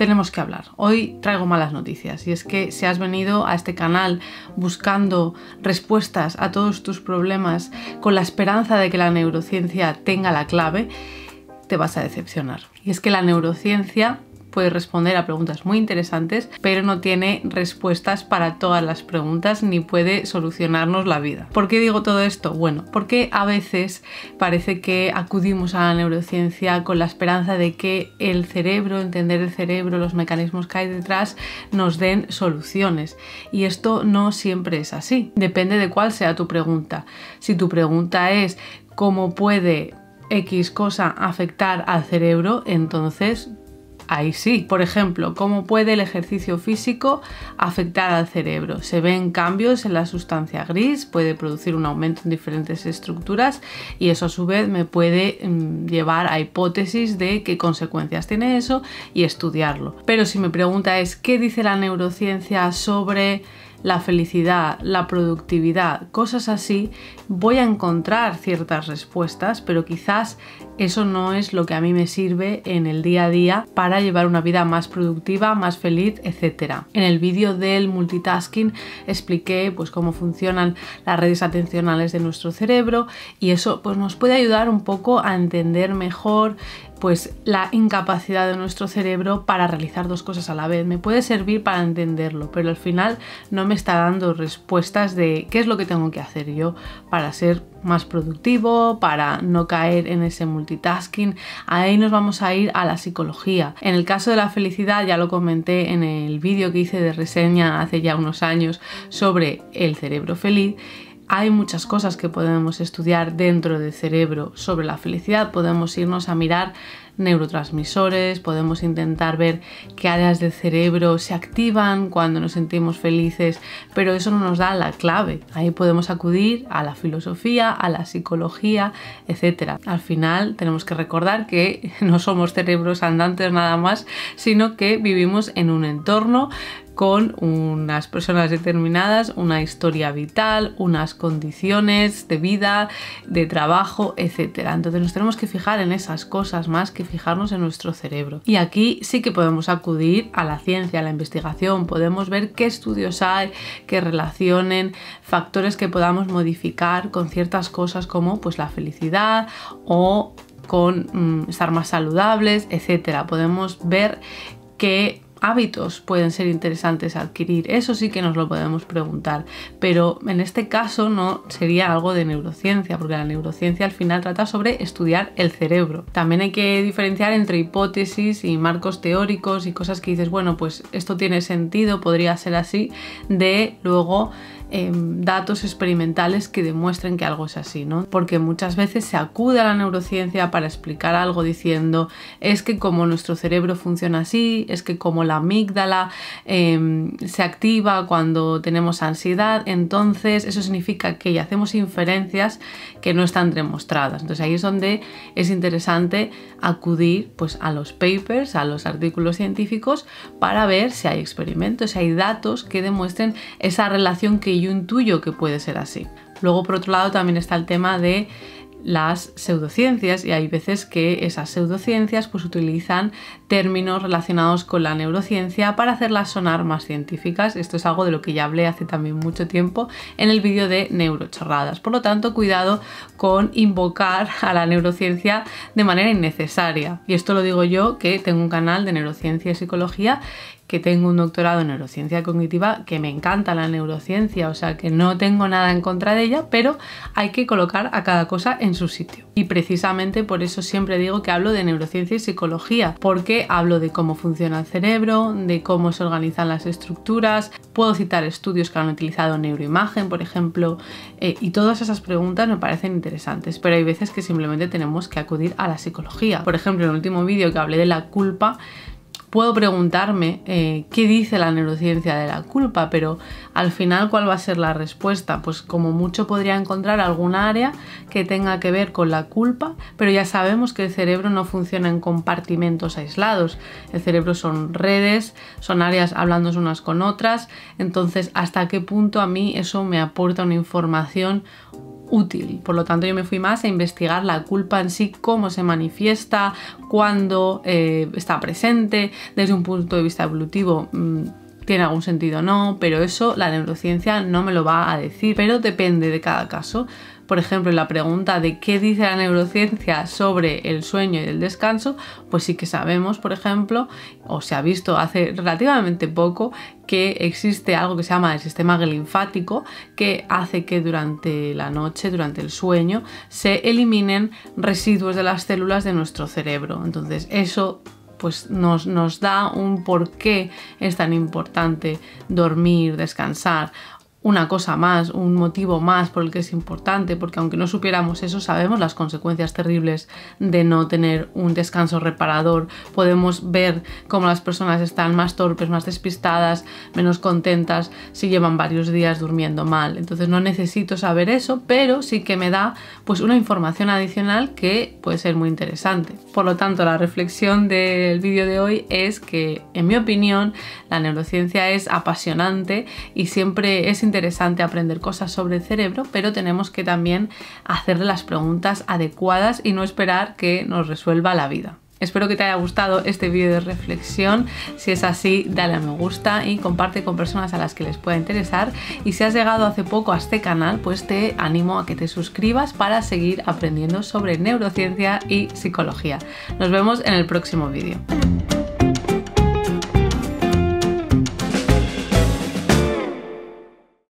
tenemos que hablar. Hoy traigo malas noticias y es que si has venido a este canal buscando respuestas a todos tus problemas con la esperanza de que la neurociencia tenga la clave, te vas a decepcionar. Y es que la neurociencia puede responder a preguntas muy interesantes, pero no tiene respuestas para todas las preguntas ni puede solucionarnos la vida. ¿Por qué digo todo esto? Bueno, porque a veces parece que acudimos a la neurociencia con la esperanza de que el cerebro, entender el cerebro, los mecanismos que hay detrás, nos den soluciones. Y esto no siempre es así. Depende de cuál sea tu pregunta. Si tu pregunta es cómo puede X cosa afectar al cerebro, entonces ahí sí. Por ejemplo, ¿cómo puede el ejercicio físico afectar al cerebro? Se ven cambios en la sustancia gris, puede producir un aumento en diferentes estructuras y eso a su vez me puede mm, llevar a hipótesis de qué consecuencias tiene eso y estudiarlo. Pero si me pregunta es qué dice la neurociencia sobre la felicidad, la productividad, cosas así, voy a encontrar ciertas respuestas, pero quizás eso no es lo que a mí me sirve en el día a día para llevar una vida más productiva, más feliz, etc. En el vídeo del multitasking expliqué pues cómo funcionan las redes atencionales de nuestro cerebro y eso pues nos puede ayudar un poco a entender mejor pues la incapacidad de nuestro cerebro para realizar dos cosas a la vez. Me puede servir para entenderlo, pero al final no me está dando respuestas de qué es lo que tengo que hacer yo para ser más productivo, para no caer en ese multitasking. Ahí nos vamos a ir a la psicología. En el caso de la felicidad, ya lo comenté en el vídeo que hice de reseña hace ya unos años sobre el cerebro feliz, hay muchas cosas que podemos estudiar dentro del cerebro sobre la felicidad. Podemos irnos a mirar neurotransmisores, podemos intentar ver qué áreas del cerebro se activan cuando nos sentimos felices, pero eso no nos da la clave. Ahí podemos acudir a la filosofía, a la psicología, etc. Al final tenemos que recordar que no somos cerebros andantes nada más, sino que vivimos en un entorno con unas personas determinadas, una historia vital, unas condiciones de vida, de trabajo, etc. Entonces nos tenemos que fijar en esas cosas más que fijarnos en nuestro cerebro. Y aquí sí que podemos acudir a la ciencia, a la investigación, podemos ver qué estudios hay que relacionen factores que podamos modificar con ciertas cosas como pues la felicidad o con mm, estar más saludables, etcétera. Podemos ver que hábitos pueden ser interesantes adquirir? Eso sí que nos lo podemos preguntar, pero en este caso no sería algo de neurociencia, porque la neurociencia al final trata sobre estudiar el cerebro. También hay que diferenciar entre hipótesis y marcos teóricos y cosas que dices, bueno, pues esto tiene sentido, podría ser así, de luego Em, datos experimentales que demuestren que algo es así, ¿no? Porque muchas veces se acude a la neurociencia para explicar algo diciendo es que como nuestro cerebro funciona así, es que como la amígdala em, se activa cuando tenemos ansiedad, entonces eso significa que hacemos inferencias que no están demostradas. Entonces ahí es donde es interesante acudir pues, a los papers, a los artículos científicos para ver si hay experimentos, si hay datos que demuestren esa relación que yo intuyo que puede ser así. Luego, por otro lado, también está el tema de las pseudociencias y hay veces que esas pseudociencias pues utilizan términos relacionados con la neurociencia para hacerlas sonar más científicas. Esto es algo de lo que ya hablé hace también mucho tiempo en el vídeo de neurochorradas. Por lo tanto, cuidado con invocar a la neurociencia de manera innecesaria. Y esto lo digo yo que tengo un canal de neurociencia y psicología que tengo un doctorado en neurociencia cognitiva, que me encanta la neurociencia, o sea que no tengo nada en contra de ella, pero hay que colocar a cada cosa en su sitio. Y precisamente por eso siempre digo que hablo de neurociencia y psicología, porque hablo de cómo funciona el cerebro, de cómo se organizan las estructuras, puedo citar estudios que han utilizado neuroimagen, por ejemplo, eh, y todas esas preguntas me parecen interesantes, pero hay veces que simplemente tenemos que acudir a la psicología. Por ejemplo, en el último vídeo que hablé de la culpa, puedo preguntarme eh, qué dice la neurociencia de la culpa, pero al final cuál va a ser la respuesta. Pues como mucho podría encontrar alguna área que tenga que ver con la culpa, pero ya sabemos que el cerebro no funciona en compartimentos aislados. El cerebro son redes, son áreas hablando unas con otras, entonces hasta qué punto a mí eso me aporta una información útil. Por lo tanto, yo me fui más a investigar la culpa en sí, cómo se manifiesta, cuándo eh, está presente, desde un punto de vista evolutivo. Mm, tiene algún sentido o no, pero eso la neurociencia no me lo va a decir, pero depende de cada caso por ejemplo, la pregunta de qué dice la neurociencia sobre el sueño y el descanso, pues sí que sabemos, por ejemplo, o se ha visto hace relativamente poco, que existe algo que se llama el sistema linfático, que hace que durante la noche, durante el sueño, se eliminen residuos de las células de nuestro cerebro. Entonces, eso pues nos, nos, da un por qué es tan importante dormir, descansar una cosa más, un motivo más por el que es importante, porque aunque no supiéramos eso, sabemos las consecuencias terribles de no tener un descanso reparador. Podemos ver cómo las personas están más torpes, más despistadas, menos contentas si llevan varios días durmiendo mal. Entonces no necesito saber eso, pero sí que me da pues una información adicional que puede ser muy interesante. Por lo tanto, la reflexión del vídeo de hoy es que en mi opinión la neurociencia es apasionante y siempre es interesante interesante aprender cosas sobre el cerebro, pero tenemos que también hacerle las preguntas adecuadas y no esperar que nos resuelva la vida. Espero que te haya gustado este vídeo de reflexión. Si es así, dale a me gusta y comparte con personas a las que les pueda interesar. Y si has llegado hace poco a este canal, pues te animo a que te suscribas para seguir aprendiendo sobre neurociencia y psicología. Nos vemos en el próximo vídeo.